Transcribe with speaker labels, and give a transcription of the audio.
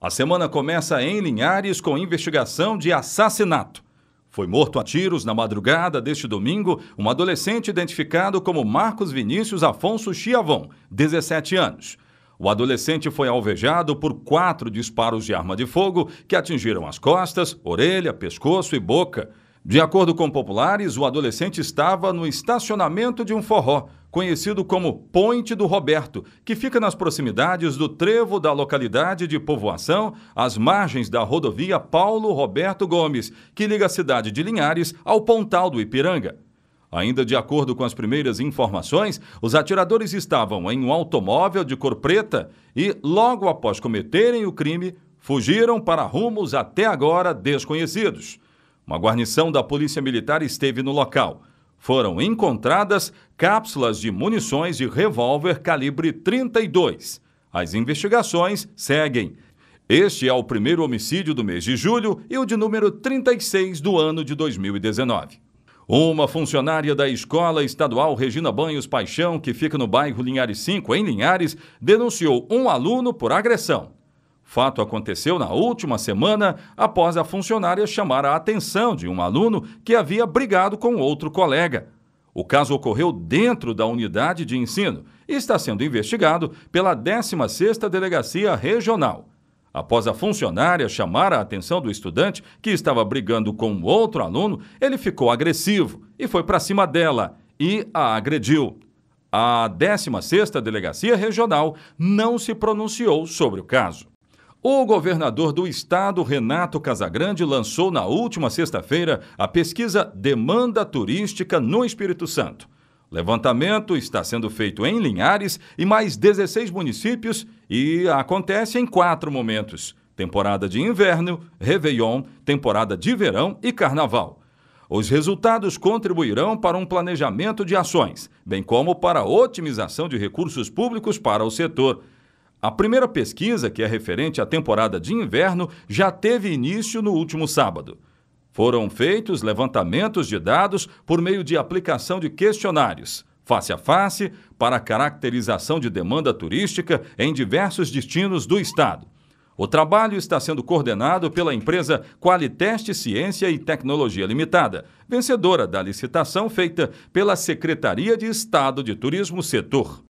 Speaker 1: A semana começa em Linhares com investigação de assassinato. Foi morto a tiros na madrugada deste domingo um adolescente identificado como Marcos Vinícius Afonso Chiavon, 17 anos. O adolescente foi alvejado por quatro disparos de arma de fogo que atingiram as costas, orelha, pescoço e boca. De acordo com populares, o adolescente estava no estacionamento de um forró conhecido como Ponte do Roberto, que fica nas proximidades do trevo da localidade de Povoação, às margens da rodovia Paulo Roberto Gomes, que liga a cidade de Linhares ao Pontal do Ipiranga. Ainda de acordo com as primeiras informações, os atiradores estavam em um automóvel de cor preta e, logo após cometerem o crime, fugiram para rumos até agora desconhecidos. Uma guarnição da Polícia Militar esteve no local foram encontradas cápsulas de munições de revólver calibre 32. As investigações seguem. Este é o primeiro homicídio do mês de julho e o de número 36 do ano de 2019. Uma funcionária da Escola Estadual Regina Banhos Paixão, que fica no bairro Linhares 5, em Linhares, denunciou um aluno por agressão. Fato aconteceu na última semana após a funcionária chamar a atenção de um aluno que havia brigado com outro colega. O caso ocorreu dentro da unidade de ensino e está sendo investigado pela 16ª Delegacia Regional. Após a funcionária chamar a atenção do estudante que estava brigando com outro aluno, ele ficou agressivo e foi para cima dela e a agrediu. A 16ª Delegacia Regional não se pronunciou sobre o caso. O governador do estado, Renato Casagrande, lançou na última sexta-feira a pesquisa Demanda Turística no Espírito Santo. levantamento está sendo feito em Linhares e mais 16 municípios e acontece em quatro momentos: temporada de inverno, Réveillon, temporada de verão e carnaval. Os resultados contribuirão para um planejamento de ações, bem como para a otimização de recursos públicos para o setor a primeira pesquisa, que é referente à temporada de inverno, já teve início no último sábado. Foram feitos levantamentos de dados por meio de aplicação de questionários, face a face, para caracterização de demanda turística em diversos destinos do estado. O trabalho está sendo coordenado pela empresa Qualiteste Ciência e Tecnologia Limitada, vencedora da licitação feita pela Secretaria de Estado de Turismo Setor.